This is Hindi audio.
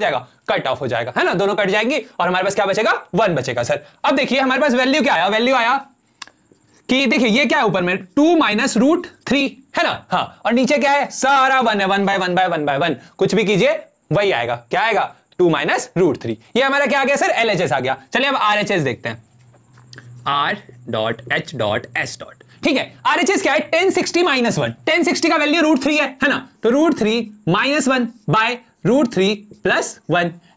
जाएगा कट ऑफ हो जाएगा है ना दोनों कट जाएंगी और हमारे पास क्या बचेगा वन बचेगा सर अब देखिए हमारे पास वैल्यू क्या आया वैल्यू आया कि देखिए ये क्या है ऊपर में टू माइनस रूट थ्री है ना हाँ और नीचे क्या है सारा वन है one by one by one by one कुछ भी कीजिए वही आएगा क्या आएगा टू माइनस रूट थ्री ये हमारा क्या आ गया सर एल एच एस आ गया चलिए अब आर एच एस देखते हैं R dot H dot S dot ठीक है आर एच एस क्या है tan sixty minus one tan sixty का वैल्यू रूट थ्री है है ना तो root three minus one by root 3 plus 1